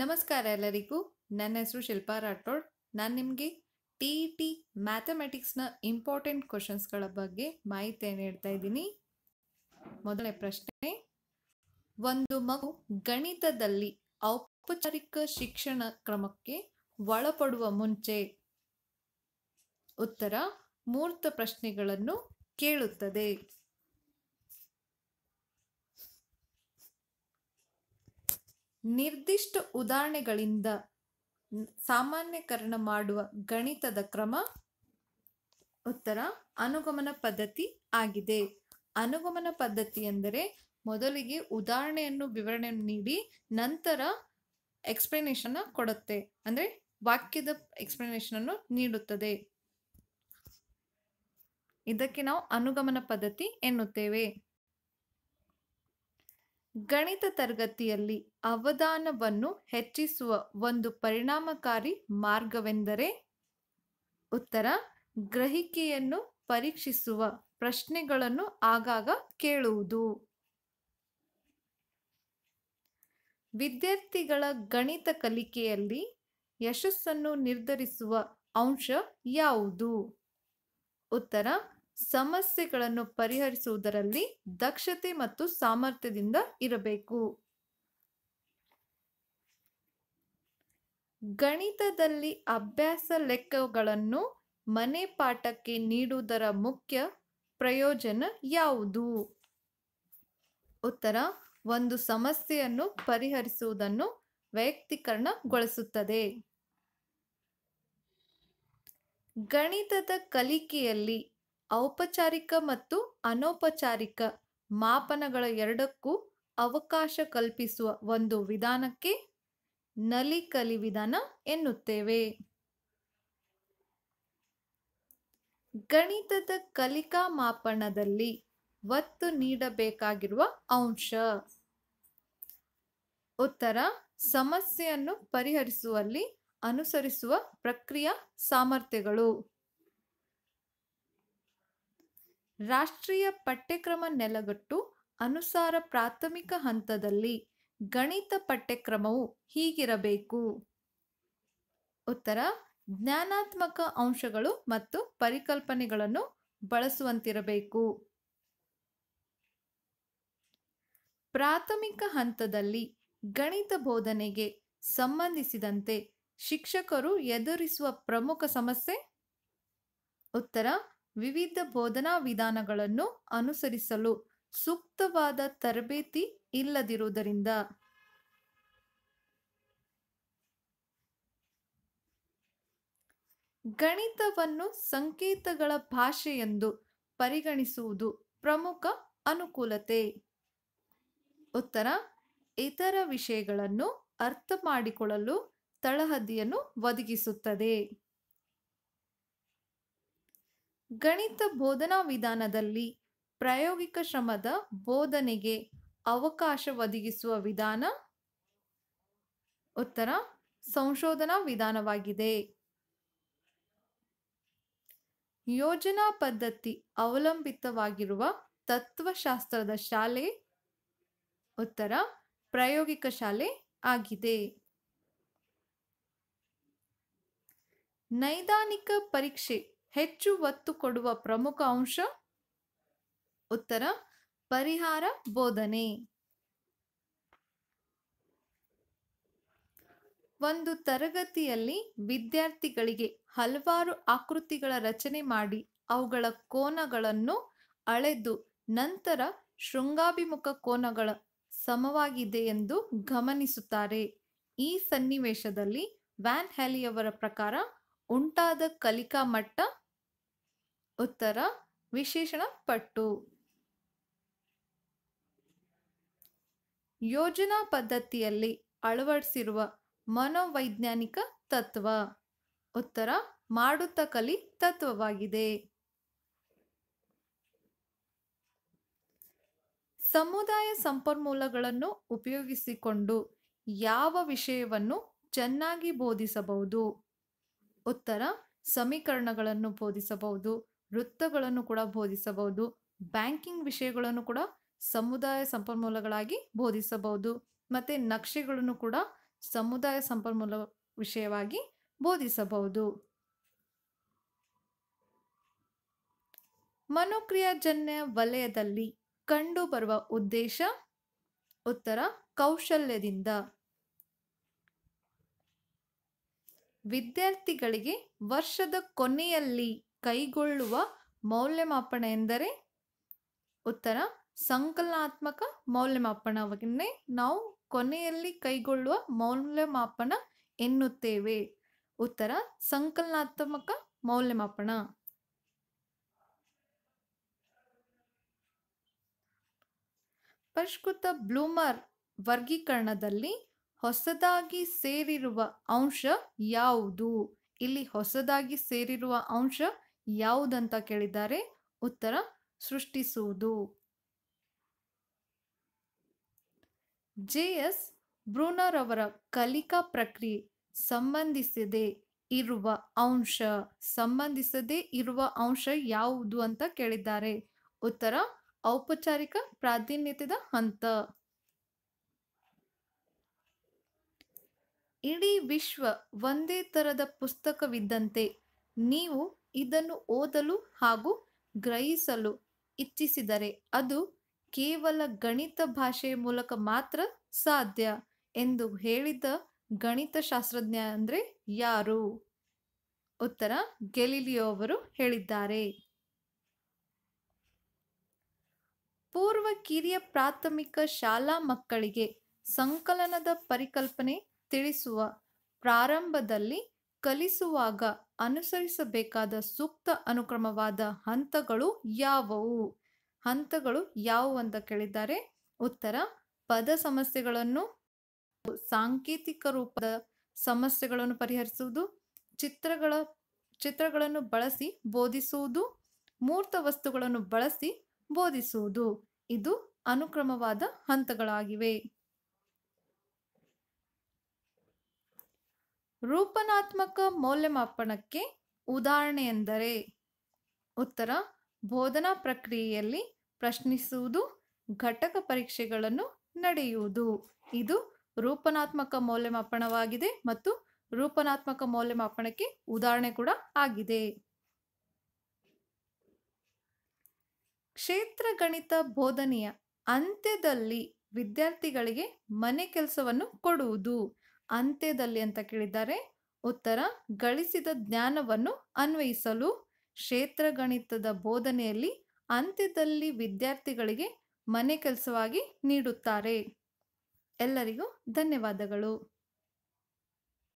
ನಮಸ್ಕಾರ ಎಲ್ಲರಿಗೂ ನನ್ನ ಹೆಸರು ಶಿಲ್ಪಾ ರಾಠೋಡ್ ನಾನು ನಿಮಗೆ ಟಿ ಇ ಟಿ ಮ್ಯಾಥಮೆಟಿಕ್ಸ್ನ ಇಂಪಾರ್ಟೆಂಟ್ ಕ್ವಶನ್ಸ್ಗಳ ಬಗ್ಗೆ ಮಾಹಿತಿ ನೀಡ್ತಾ ಇದ್ದೀನಿ ಮೊದಲನೇ ಪ್ರಶ್ನೆ ಒಂದು ಮಗು ಗಣಿತದಲ್ಲಿ ಔಪಚಾರಿಕ ಶಿಕ್ಷಣ ಕ್ರಮಕ್ಕೆ ಒಳಪಡುವ ಮುಂಚೆ ಉತ್ತರ ಮೂರ್ತ ಪ್ರಶ್ನೆಗಳನ್ನು ಕೇಳುತ್ತದೆ ನಿರ್ದಿಷ್ಟ ಉದಾಹರಣೆಗಳಿಂದ ಸಾಮಾನ್ಯಕರಣ ಮಾಡುವ ಗಣಿತದ ಕ್ರಮ ಉತ್ತರ ಅನುಗಮನ ಪದ್ಧತಿ ಆಗಿದೆ ಅನುಗಮನ ಪದ್ಧತಿ ಎಂದರೆ ಮೊದಲಿಗೆ ಉದಾಹರಣೆಯನ್ನು ವಿವರಣೆ ನೀಡಿ ನಂತರ ಎಕ್ಸ್ಪ್ಲನೇಷನ್ ಕೊಡುತ್ತೆ ಅಂದರೆ ವಾಕ್ಯದ ಎಕ್ಸ್ಪ್ಲನೇಷನ್ ಅನ್ನು ನೀಡುತ್ತದೆ ಇದಕ್ಕೆ ನಾವು ಅನುಗಮನ ಪದ್ಧತಿ ಎನ್ನುತ್ತೇವೆ ಗಣಿತ ತರಗತಿಯಲ್ಲಿ ಅವಧಾನವನ್ನು ಹೆಚ್ಚಿಸುವ ಒಂದು ಪರಿಣಾಮಕಾರಿ ಮಾರ್ಗವೆಂದರೆ ಉತ್ತರ ಗ್ರಹಿಕೆಯನ್ನು ಪರೀಕ್ಷಿಸುವ ಪ್ರಶ್ನೆಗಳನ್ನು ಆಗಾಗ ಕೇಳುವುದು ವಿದ್ಯಾರ್ಥಿಗಳ ಗಣಿತ ಕಲಿಕೆಯಲ್ಲಿ ಯಶಸ್ಸನ್ನು ನಿರ್ಧರಿಸುವ ಅಂಶ ಯಾವುದು ಉತ್ತರ ಸಮಸ್ಯೆಗಳನ್ನು ಪರಿಹರಿಸುವುದರಲ್ಲಿ ದಕ್ಷತೆ ಮತ್ತು ಸಾಮರ್ಥ್ಯದಿಂದ ಇರಬೇಕು ಗಣಿತದಲ್ಲಿ ಅಭ್ಯಾಸ ಲೆಕ್ಕಗಳನ್ನು ಮನೆ ಪಾಠಕ್ಕೆ ನೀಡುವುದರ ಮುಖ್ಯ ಪ್ರಯೋಜನ ಯಾವುದು ಉತ್ತರ ಒಂದು ಸಮಸ್ಯೆಯನ್ನು ಪರಿಹರಿಸುವುದನ್ನು ವೈಯಕ್ತೀಕರಣಗೊಳಿಸುತ್ತದೆ ಗಣಿತದ ಕಲಿಕೆಯಲ್ಲಿ ಔಪಚಾರಿಕ ಮತ್ತು ಅನೌಪಚಾರಿಕ ಮಾಪನಗಳ ಎರಡಕ್ಕೂ ಅವಕಾಶ ಕಲ್ಪಿಸುವ ಒಂದು ವಿಧಾನಕ್ಕೆ ನಲಿಕಲಿ ವಿಧಾನ ಎನ್ನುತ್ತೇವೆ ಗಣಿತದ ಕಲಿಕಾ ಮಾಪನದಲ್ಲಿ ಒತ್ತು ನೀಡಬೇಕಾಗಿರುವ ಅಂಶ ಉತ್ತರ ಸಮಸ್ಯೆಯನ್ನು ಪರಿಹರಿಸುವಲ್ಲಿ ಅನುಸರಿಸುವ ಪ್ರಕ್ರಿಯಾ ಸಾಮರ್ಥ್ಯಗಳು ರಾಷ್ಟ್ರೀಯ ಪಠ್ಯಕ್ರಮ ನೆಲಗಟ್ಟು ಅನುಸಾರ ಪ್ರಾಥಮಿಕ ಹಂತದಲ್ಲಿ ಗಣಿತ ಪಠ್ಯಕ್ರಮವು ಹೀಗಿರಬೇಕು ಉತ್ತರ ಜ್ಞಾನಾತ್ಮಕ ಅಂಶಗಳು ಮತ್ತು ಪರಿಕಲ್ಪನೆಗಳನ್ನು ಬಳಸುವಂತಿರಬೇಕು ಪ್ರಾಥಮಿಕ ಹಂತದಲ್ಲಿ ಗಣಿತ ಬೋಧನೆಗೆ ಸಂಬಂಧಿಸಿದಂತೆ ಶಿಕ್ಷಕರು ಎದುರಿಸುವ ಪ್ರಮುಖ ಸಮಸ್ಯೆ ಉತ್ತರ ವಿವಿಧ ಬೋಧನಾ ವಿಧಾನಗಳನ್ನು ಅನುಸರಿಸಲು ಸೂಕ್ತವಾದ ತರಬೇತಿ ಇಲ್ಲದಿರುವುದರಿಂದ ಗಣಿತವನ್ನು ಸಂಕೇತಗಳ ಭಾಷೆಯೆಂದು ಪರಿಗಣಿಸುವುದು ಪ್ರಮುಖ ಅನುಕೂಲತೆ ಉತ್ತರ ಇತರ ವಿಷಯಗಳನ್ನು ಅರ್ಥ ಮಾಡಿಕೊಳ್ಳಲು ತಳಹದಿಯನ್ನು ಒದಗಿಸುತ್ತದೆ ಗಣಿತ ಬೋಧನಾ ವಿಧಾನದಲ್ಲಿ ಪ್ರಾಯೋಗಿಕ ಶ್ರಮದ ಬೋಧನೆಗೆ ಅವಕಾಶ ಒದಗಿಸುವ ವಿಧಾನ ಉತ್ತರ ಸಂಶೋಧನಾ ವಿಧಾನವಾಗಿದೆ ಯೋಜನಾ ಪದ್ಧತಿ ಅವಲಂಬಿತವಾಗಿರುವ ತತ್ವಶಾಸ್ತ್ರದ ಶಾಲೆ ಉತ್ತರ ಪ್ರಾಯೋಗಿಕ ಶಾಲೆ ಆಗಿದೆ ನೈದಾನಿಕ ಪರೀಕ್ಷೆ ಹೆಚ್ಚು ಒತ್ತು ಕೊಡುವ ಪ್ರಮುಖ ಅಂಶ ಉತ್ತರ ಪರಿಹಾರ ಬೋಧನೆ ಒಂದು ತರಗತಿಯಲ್ಲಿ ವಿದ್ಯಾರ್ಥಿಗಳಿಗೆ ಹಲವಾರು ಆಕೃತಿಗಳ ರಚನೆ ಮಾಡಿ ಅವುಗಳ ಕೋನಗಳನ್ನು ಅಳೆದು ನಂತರ ಶೃಂಗಾಭಿಮುಖ ಕೋನಗಳ ಸಮವಾಗಿದೆ ಎಂದು ಗಮನಿಸುತ್ತಾರೆ ಈ ಸನ್ನಿವೇಶದಲ್ಲಿ ವ್ಯಾನ್ ಹ್ಯಾಲಿಯವರ ಪ್ರಕಾರ ಉಂಟಾದ ಕಲಿಕಾ ಮಟ್ಟ ಉತ್ತರ ವಿಶೇಷಣ ಪಟ್ಟು ಯೋಜನಾ ಪದ್ಧತಿಯಲ್ಲಿ ಅಳವಡಿಸಿರುವ ಮನೋವೈಜ್ಞಾನಿಕ ತತ್ವ ಉತ್ತರ ಮಾಡುತ್ತ ಕಲಿ ತತ್ವವಾಗಿದೆ ಸಮುದಾಯ ಸಂಪನ್ಮೂಲಗಳನ್ನು ಉಪಯೋಗಿಸಿಕೊಂಡು ಯಾವ ವಿಷಯವನ್ನು ಚೆನ್ನಾಗಿ ಬೋಧಿಸಬಹುದು ಉತ್ತರ ಸಮೀಕರಣಗಳನ್ನು ಬೋಧಿಸಬಹುದು ವೃತ್ತಗಳನ್ನು ಕೂಡ ಬೋಧಿಸಬಹುದು ಬ್ಯಾಂಕಿಂಗ್ ವಿಷಯಗಳನ್ನು ಕೂಡ ಸಮುದಾಯ ಸಂಪನ್ಮೂಲಗಳಾಗಿ ಬೋಧಿಸಬಹುದು ಮತ್ತು ನಕ್ಷೆಗಳನ್ನು ಕೂಡ ಸಮುದಾಯ ಸಂಪನ್ಮೂಲ ವಿಷಯವಾಗಿ ಬೋಧಿಸಬಹುದು ಮನೋಕ್ರಿಯಾಜನ್ಯ ವಲಯದಲ್ಲಿ ಕಂಡುಬರುವ ಉದ್ದೇಶ ಉತ್ತರ ಕೌಶಲ್ಯದಿಂದ ವಿದ್ಯಾರ್ಥಿಗಳಿಗೆ ವರ್ಷದ ಕೊನೆಯಲ್ಲಿ ಕೈಗೊಳ್ಳುವ ಮೌಲ್ಯಮಾಪನ ಎಂದರೆ ಉತ್ತರ ಸಂಕಲನಾತ್ಮಕ ಮೌಲ್ಯಮಾಪನವನ್ನೇ ನಾವು ಕೊನೆಯಲ್ಲಿ ಕೈಗೊಳ್ಳುವ ಮೌಲ್ಯಮಾಪನ ಎನ್ನುತ್ತೇವೆ ಉತ್ತರ ಸಂಕಲನಾತ್ಮಕ ಮೌಲ್ಯಮಾಪನ ಪರಿಷ್ಕೃತ ಬ್ಲೂಮರ್ ವರ್ಗೀಕರಣದಲ್ಲಿ ಹೊಸದಾಗಿ ಸೇರಿರುವ ಅಂಶ ಯಾವುದು ಇಲ್ಲಿ ಹೊಸದಾಗಿ ಸೇರಿರುವ ಅಂಶ ಯಾವುದಂತ ಕೇಳಿದ್ದಾರೆ ಉತ್ತರ ಸೃಷ್ಟಿಸುವುದು ಜೆ ಎಸ್ ಬ್ರೂನರ್ ಅವರ ಕಲಿಕಾ ಪ್ರಕ್ರಿಯೆ ಸಂಬಂಧಿಸದೆ ಇರುವ ಅಂಶ ಸಂಬಂಧಿಸದೇ ಇರುವ ಅಂಶ ಯಾವುದು ಅಂತ ಕೇಳಿದ್ದಾರೆ ಉತ್ತರ ಔಪಚಾರಿಕ ಪ್ರಾಧಾನ್ಯತೆದ ಹಂತ ಇಡೀ ವಿಶ್ವ ಒಂದೇ ತರದ ಪುಸ್ತಕವಿದ್ದಂತೆ ನೀವು ಇದನ್ನು ಓದಲು ಹಾಗೂ ಗ್ರಹಿಸಲು ಇಚ್ಛಿಸಿದರೆ ಅದು ಕೇವಲ ಗಣಿತ ಭಾಷೆಯ ಮೂಲಕ ಮಾತ್ರ ಸಾಧ್ಯ ಎಂದು ಹೇಳಿದ ಗಣಿತ ಶಾಸ್ತ್ರಜ್ಞ ಅಂದರೆ ಯಾರು ಉತ್ತರ ಗೆಲಿಲಿಯೋ ಅವರು ಹೇಳಿದ್ದಾರೆ ಪೂರ್ವ ಕಿರಿಯ ಪ್ರಾಥಮಿಕ ಶಾಲಾ ಮಕ್ಕಳಿಗೆ ಸಂಕಲನದ ಪರಿಕಲ್ಪನೆ ತಿಳಿಸುವ ಪ್ರಾರಂಭದಲ್ಲಿ ಕಲಿಸುವಾಗ ಅನುಸರಿಸಬೇಕಾದ ಸೂಕ್ತ ಅನುಕ್ರಮವಾದ ಹಂತಗಳು ಯಾವುವು ಹಂತಗಳು ಯಾವುವು ಅಂತ ಕೇಳಿದ್ದಾರೆ ಉತ್ತರ ಪದ ಸಮಸ್ಯೆಗಳನ್ನು ಸಾಂಕೇತಿಕ ರೂಪದ ಸಮಸ್ಯೆಗಳನ್ನು ಪರಿಹರಿಸುವುದು ಚಿತ್ರಗಳ ಚಿತ್ರಗಳನ್ನು ಬಳಸಿ ಬೋಧಿಸುವುದು ಮೂರ್ತ ವಸ್ತುಗಳನ್ನು ಬಳಸಿ ಬೋಧಿಸುವುದು ಇದು ಅನುಕ್ರಮವಾದ ಹಂತಗಳಾಗಿವೆ ರೂಪನಾತ್ಮಕ ಮೌಲ್ಯಮಾಪನಕ್ಕೆ ಉದಾಹರಣೆ ಎಂದರೆ ಉತ್ತರ ಬೋಧನಾ ಪ್ರಕ್ರಿಯೆಯಲ್ಲಿ ಪ್ರಶ್ನಿಸುವುದು ಘಟಕ ಪರೀಕ್ಷೆಗಳನ್ನು ನಡೆಯುವುದು ಇದು ರೂಪನಾತ್ಮಕ ಮೌಲ್ಯಮಾಪನವಾಗಿದೆ ಮತ್ತು ರೂಪನಾತ್ಮಕ ಮೌಲ್ಯಮಾಪನಕ್ಕೆ ಉದಾಹರಣೆ ಕೂಡ ಆಗಿದೆ ಕ್ಷೇತ್ರ ಗಣಿತ ಬೋಧನೆಯ ಅಂತ್ಯದಲ್ಲಿ ವಿದ್ಯಾರ್ಥಿಗಳಿಗೆ ಮನೆ ಕೆಲಸವನ್ನು ಕೊಡುವುದು ಅಂತ್ಯದಲ್ಲಿ ಅಂತ ಕೇಳಿದ್ದಾರೆ ಉತ್ತರ ಗಳಿಸಿದ ಜ್ಞಾನವನ್ನು ಅನ್ವಯಿಸಲು ಕ್ಷೇತ್ರ ಗಣಿತದ ಬೋಧನೆಯಲ್ಲಿ ಅಂತ್ಯದಲ್ಲಿ ವಿದ್ಯಾರ್ಥಿಗಳಿಗೆ ಮನೆ ಕೆಲಸವಾಗಿ ನೀಡುತ್ತಾರೆ ಎಲ್ಲರಿಗೂ ಧನ್ಯವಾದಗಳು